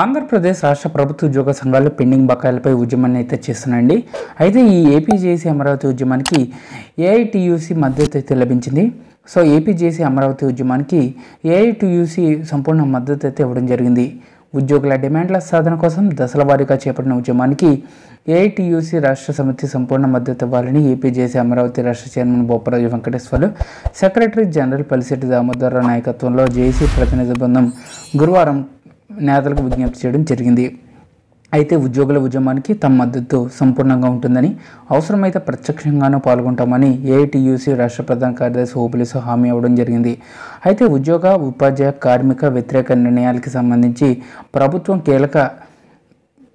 ఆంధ్రప్రదేశ్ రాష్ట్ర ప్రభుత్వ ఉద్యోగ సంఘాలు పెండింగ్ బకాయిలపై ఉద్యమాన్ని అయితే చేస్తున్నాయండి అయితే ఈ ఏపీజేసీ అమరావతి ఉద్యమానికి ఏఐటియూసీ మద్దతు అయితే లభించింది సో ఏపీజేసీ అమరావతి ఉద్యమానికి ఏఐటియూసీ సంపూర్ణ మద్దతు అయితే ఇవ్వడం జరిగింది ఉద్యోగుల డిమాండ్ల సాధన కోసం దశల వారీగా చేపట్టిన ఉద్యమానికి ఏఐటియూసీ రాష్ట్ర సమితి సంపూర్ణ మద్దతు ఇవ్వాలని ఏపీజేసీ అమరావతి రాష్ట్ర chairman Bopparaju Venkateswarlu secretary general Damodar Rao నాయకత్వంలో జేసీ ప్రతినిధి బృందం గురువారం నేతలకు విజ్ఞప్తి చేయడం జరిగింది అయితే ఉద్యోగుల ఉద్యమానికి తమ మద్దతు సంపూర్ణంగా ఉంటుందని అవసరమైతే ప్రత్యక్షంగానూ పాల్గొంటామని ఏఐటీయూసీ రాష్ట్ర ప్రధాన కార్యదర్శి ఓపులీసు హామీ అవ్వడం జరిగింది అయితే ఉద్యోగ ఉపాధ్యాయ కార్మిక వ్యతిరేక నిర్ణయాలకి సంబంధించి ప్రభుత్వం కీలక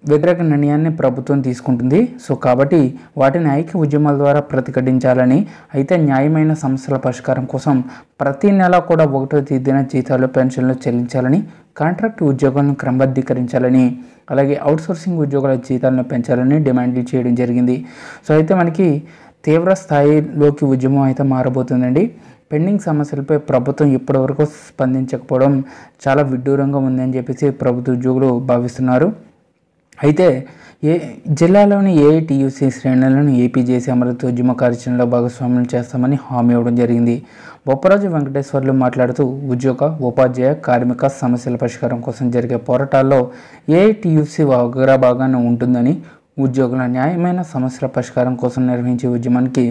వ్యతిరేక నిర్ణయాన్ని ప్రభుత్వం తీసుకుంటుంది సో కాబట్టి వాటిని ఐక్య ఉద్యమాల ద్వారా ప్రతిఘటించాలని అయితే న్యాయమైన సమస్యల పరిష్కారం కోసం ప్రతి నెల కూడా ఒకటో తేదీన జీతాలు పెన్షన్లు చెల్లించాలని కాంట్రాక్ట్ ఉద్యోగాలను క్రమబద్ధీకరించాలని అలాగే అవుట్సోర్సింగ్ ఉద్యోగాల జీతాలను పెంచాలని డిమాండ్లు చేయడం జరిగింది సో అయితే మనకి తీవ్ర స్థాయిలోకి ఉద్యమం అయితే మారబోతుందండి పెండింగ్ సమస్యలపై ప్రభుత్వం ఇప్పటివరకు స్పందించకపోవడం చాలా విడ్డూరంగా ఉందని చెప్పేసి ప్రభుత్వ ఉద్యోగులు భావిస్తున్నారు అయితే ఏ జిల్లాలోని ఏఐటీయూసీ శ్రేణులను ఏపీజేసీ అమరత్వోద్యమ కార్యాచరణలో భాగస్వామ్యం చేస్తామని హామీ ఇవ్వడం జరిగింది బొప్పరాజు వెంకటేశ్వర్లు మాట్లాడుతూ ఉద్యోగ ఉపాధ్యాయ కార్మిక సమస్యల పరిష్కారం కోసం జరిగే పోరాటాల్లో ఏఐటీయూసీ అగ్రభాగాన్ని ఉంటుందని ఉద్యోగుల న్యాయమైన సమస్యల పరిష్కారం కోసం నిర్వహించే ఉద్యమానికి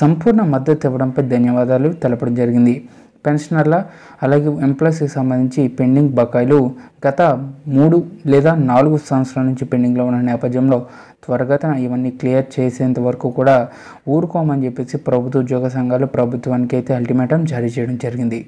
సంపూర్ణ మద్దతు ఇవ్వడంపై ధన్యవాదాలు తెలపడం జరిగింది పెన్షనర్ల అలాగే ఎంప్లాయీస్కి సంబంధించి పెండింగ్ బకాయిలు గత మూడు లేదా నాలుగు సంవత్సరాల నుంచి పెండింగ్లో ఉన్న నేపథ్యంలో త్వరగతన ఇవన్నీ క్లియర్ చేసేంత వరకు కూడా ఊరుకోమని చెప్పేసి ప్రభుత్వ ఉద్యోగ సంఘాలు ప్రభుత్వానికి అయితే అల్టిమేటం జారీ చేయడం జరిగింది